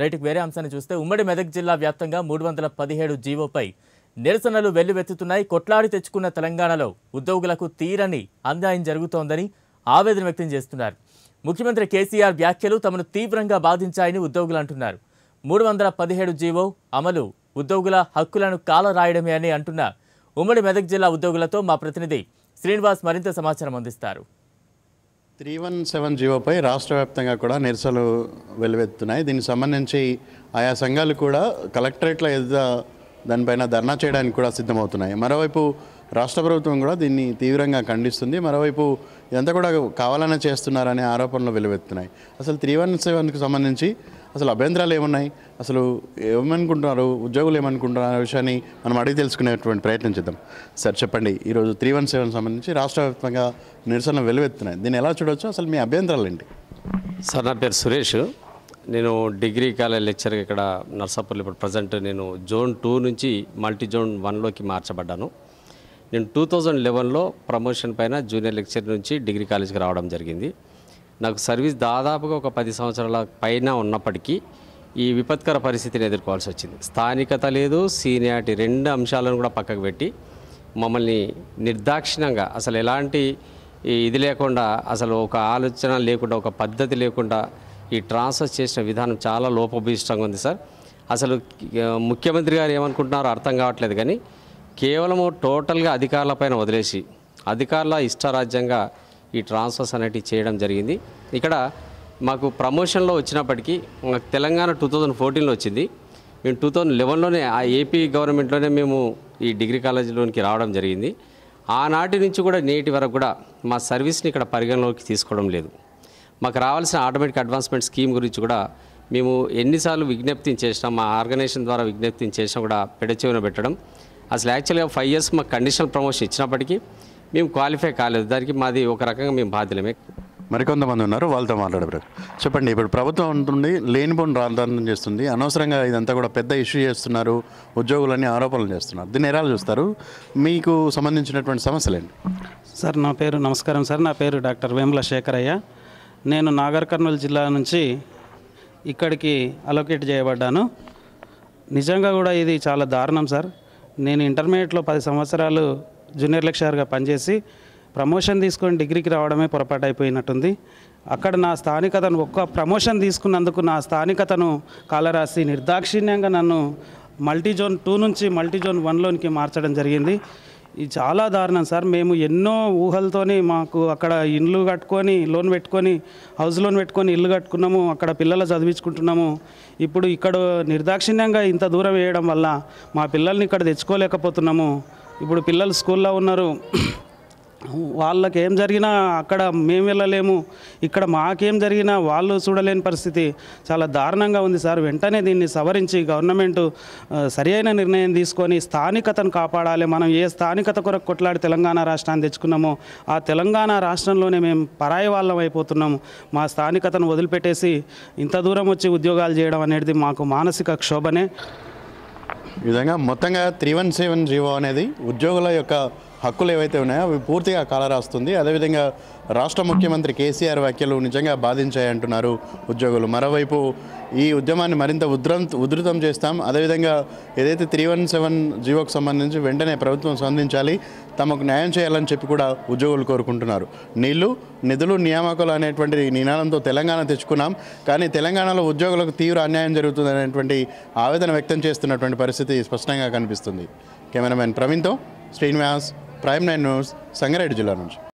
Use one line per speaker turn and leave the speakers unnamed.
right వేరే అంశాన్ని చూస్తే ఉమ్మడి మెదక్ జిల్లా వ్యాప్తంగా మూడు వందల పదిహేడు జీవోపై నిరసనలు వెల్లువెత్తుతున్నాయి కొట్లాడి తెచ్చుకున్న తెలంగాణలో ఉద్యోగులకు తీరని అన్యాయం జరుగుతోందని ఆవేదన వ్యక్తం చేస్తున్నారు ముఖ్యమంత్రి కేసీఆర్ వ్యాఖ్యలు తమను తీవ్రంగా బాధించాయని ఉద్యోగులు అంటున్నారు మూడు వందల పదిహేడు జీవో అమలు ఉద్యోగుల హక్కులను కాలరాయడమే అని అంటున్న ఉమ్మడి మెదక్ జిల్లా ఉద్యోగులతో మా ప్రతినిధి శ్రీనివాస్ మరింత సమాచారం అందిస్తారు
త్రీ వన్ సెవెన్ జీవోపై రాష్ట్ర వ్యాప్తంగా కూడా నిరసనలు వెలువెత్తున్నాయి దీనికి సంబంధించి ఆయా సంఘాలు కూడా కలెక్టరేట్ల ఎదుట దానిపైన ధర్నా చేయడానికి కూడా సిద్ధమవుతున్నాయి మరోవైపు రాష్ట్ర ప్రభుత్వం కూడా దీన్ని తీవ్రంగా ఖండిస్తుంది మరోవైపు ఇదంతా కూడా కావాలనే చేస్తున్నారనే ఆరోపణలు వెలువెత్తున్నాయి అసలు త్రీ వన్ సెవెన్కి సంబంధించి అసలు అభ్యంతరాలు ఏమున్నాయి అసలు ఏమనుకుంటున్నారు ఉద్యోగులు ఏమనుకుంటున్నారు విషయాన్ని మనం అడిగి తెలుసుకునేటువంటి ప్రయత్నం చేద్దాం సార్ చెప్పండి ఈరోజు త్రీ వన్ సెవెన్ సంబంధించి రాష్ట్ర వ్యాప్తంగా నిరసనలు వెలువెత్తున్నాయి దీన్ని ఎలా చూడవచ్చు అసలు మీ అభ్యంతరాలు ఏంటి
సార్ నా పేరు సురేష్ నేను డిగ్రీ కాలేజ్ లెక్చర్ ఇక్కడ నర్సాపూర్లో ఇప్పుడు ప్రజెంట్ నేను జోన్ టూ నుంచి మల్టీ జోన్ వన్లోకి మార్చబడ్డాను నేను టూ థౌజండ్ లెవెన్లో ప్రమోషన్ పైన జూనియర్ లెక్చర్ నుంచి డిగ్రీ కాలేజ్కి రావడం జరిగింది నాకు సర్వీస్ దాదాపుగా ఒక పది సంవత్సరాల పైన ఉన్నప్పటికీ ఈ విపత్కర పరిస్థితిని ఎదుర్కోవాల్సి వచ్చింది స్థానికత లేదు సీనియారిటీ రెండు అంశాలను కూడా పక్కకు పెట్టి మమ్మల్ని నిర్దాక్షిణంగా అసలు ఎలాంటి ఇది లేకుండా అసలు ఒక ఆలోచన లేకుండా ఒక పద్ధతి లేకుండా ఈ ట్రాన్స్ఫర్ చేసిన విధానం చాలా లోపభీష్టంగా ఉంది సార్ అసలు ముఖ్యమంత్రి గారు ఏమనుకుంటున్నారో అర్థం కావట్లేదు కానీ కేవలము టోటల్గా అధికారులపైన వదిలేసి అధికారుల ఇష్టారాజ్యంగా ఈ ట్రాన్స్ఫర్స్ అనేటివి చేయడం జరిగింది ఇక్కడ మాకు ప్రమోషన్లో వచ్చినప్పటికీ మాకు తెలంగాణ టూ థౌజండ్ ఫోర్టీన్లో వచ్చింది మేము టూ థౌజండ్ లెవెన్లోనే ఆ ఏపీ గవర్నమెంట్లోనే మేము ఈ డిగ్రీ కాలేజీలోనికి రావడం జరిగింది ఆనాటి నుంచి కూడా నేటి వరకు కూడా మా సర్వీస్ని ఇక్కడ పరిగణలోకి తీసుకోవడం లేదు మాకు రావాల్సిన ఆటోమేటిక్ అడ్వాన్స్మెంట్ స్కీమ్ గురించి కూడా మేము ఎన్నిసార్లు విజ్ఞప్తి చేసినాం మా ఆర్గనైజేషన్ ద్వారా విజ్ఞప్తి చేసినా కూడా పెడచేవిన పెట్టడం అసలు యాక్చువల్గా ఫైవ్ ఇయర్స్ మాకు కండిషనల్ ప్రమోషన్ ఇచ్చినప్పటికీ మేము క్వాలిఫై కాలేదు దానికి మాది ఒక రకంగా మేము బాధ్యులమే
మరికొంతమంది ఉన్నారు వాళ్ళతో మాట్లాడారు చెప్పండి ఇప్పుడు ప్రభుత్వం ఉంటుంది లేనిపోని రాజధానం చేస్తుంది అనవసరంగా ఇదంతా కూడా పెద్ద ఇష్యూ చేస్తున్నారు ఉద్యోగులన్నీ ఆరోపణలు చేస్తున్నారు దీన్ని ఎలా చూస్తారు మీకు సంబంధించినటువంటి సమస్యలేండి సార్ నా పేరు
నమస్కారం సార్ నా పేరు డాక్టర్ వేముల శేఖరయ్య నేను నాగర్ కర్నూలు జిల్లా నుంచి ఇక్కడికి అలొకేట్ చేయబడ్డాను నిజంగా కూడా ఇది చాలా దారుణం సార్ నేను ఇంటర్మీడియట్లో పది సంవత్సరాలు జూనియర్ లెక్చరర్గా పనిచేసి ప్రమోషన్ తీసుకొని డిగ్రీకి రావడమే పొరపాటు అయిపోయినట్టుంది అక్కడ నా స్థానికతను ఒక్క ప్రమోషన్ తీసుకున్నందుకు నా స్థానికతను కాలరాసి నిర్దాక్షిణ్యంగా నన్ను మల్టీ జోన్ టూ నుంచి మల్టీ జోన్ వన్లోనికి మార్చడం జరిగింది ఇది చాలా దారుణం సార్ మేము ఎన్నో ఊహలతోని మాకు అక్కడ ఇండ్లు కట్టుకొని లోన్ పెట్టుకొని హౌస్ లోన్ పెట్టుకొని ఇల్లు కట్టుకున్నాము అక్కడ పిల్లలు చదివించుకుంటున్నాము ఇప్పుడు ఇక్కడ నిర్దాక్షిణ్యంగా ఇంత దూరం వేయడం వల్ల మా పిల్లల్ని ఇక్కడ తెచ్చుకోలేకపోతున్నాము ఇప్పుడు పిల్లలు స్కూల్లో ఉన్నారు వాళ్ళకి ఏం జరిగినా అక్కడ మేము వెళ్ళలేము ఇక్కడ మాకేం జరిగినా వాళ్ళు చూడలేని పరిస్థితి చాలా దారుణంగా ఉంది సార్ వెంటనే దీన్ని సవరించి గవర్నమెంట్ సరియైన నిర్ణయం తీసుకొని స్థానికతను కాపాడాలి మనం ఏ స్థానికత కొరకు కొట్లాడి తెలంగాణ రాష్ట్రాన్ని తెచ్చుకున్నామో ఆ తెలంగాణ రాష్ట్రంలోనే మేము పరాయి వాళ్ళం అయిపోతున్నాము మా స్థానికతను వదిలిపెట్టేసి ఇంత దూరం వచ్చి ఉద్యోగాలు చేయడం అనేది
మాకు మానసిక క్షోభనే ఈ విధంగా మొత్తంగా త్రీ వన్ సెవెన్ జీవో అనేది ఉద్యోగుల యొక్క హక్కులు ఏవైతే ఉన్నాయో అవి పూర్తిగా కాలరాస్తుంది అదేవిధంగా రాష్ట్ర ముఖ్యమంత్రి కేసీఆర్ వ్యాఖ్యలు నిజంగా బాధించాయంటున్నారు ఉద్యోగులు మరోవైపు ఈ ఉద్యమాన్ని మరింత ఉధృం ఉధృతం చేస్తాం అదేవిధంగా ఏదైతే త్రీ వన్ సెవెన్ జీవోకు సంబంధించి వెంటనే ప్రభుత్వం స్పందించాలి తమకు న్యాయం చేయాలని చెప్పి కూడా ఉద్యోగులు కోరుకుంటున్నారు నీళ్లు నిధులు నియామకాలు అనేటువంటి నినాదంతో తెలంగాణ తెచ్చుకున్నాం కానీ తెలంగాణలో ఉద్యోగులకు తీవ్ర అన్యాయం జరుగుతుంది అనేటువంటి ఆవేదన వ్యక్తం చేస్తున్నటువంటి పరిస్థితి స్పష్టంగా కనిపిస్తుంది కెమెరామెన్ ప్రవీణ్తో Srinivas prime nine news Sangareddy జిల్లా నుంచి